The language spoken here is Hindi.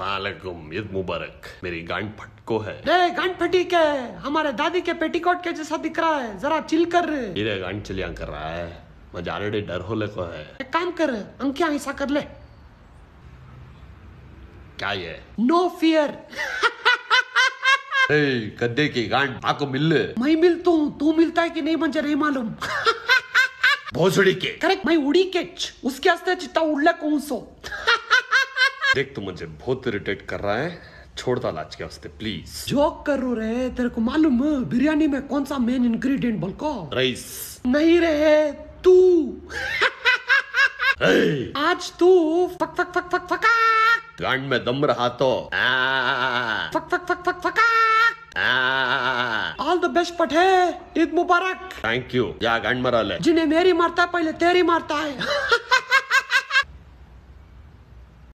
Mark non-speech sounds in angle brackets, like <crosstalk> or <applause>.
वालेकुम ईद मुबारक मेरी गांड फटको है ए, गांड फटी क्या है हमारे दादी के पेटीकोट के जैसा दिख रहा है जरा चिल कर मेरे गांड चिलिया कर रहा है ऑलरेडी डर होले को है एक काम कर अंकिया ऐसा कर ले क्या ये नो फियर गद्दे की गांड आपको मिल मैं मिलता हूँ तू मिलता है कि नहीं मुझे नहीं मालूम भोसड़ी के करेक्ट मैं उड़ी के उसके हस्ते चिता उड़ला कौन सो देख तू मुझे बहुत इरिटेट कर रहा है छोड़ता लाज के वास्ते प्लीज जोक कर रो रहे तेरे को मालूम बिरयानी में कौन सा मेन इंग्रेडिएंट बल्को राइस नहीं रहे तू <laughs> आज तू fuck fuck fuck fuck fuck गांड में दम रहा तो fuck fuck fuck fuck fuck all the best पटे ईद मुबारक थैंक यू जा गांड मरा ले जिन्हें मेरी मारता पहले तेरी मारता है <laughs>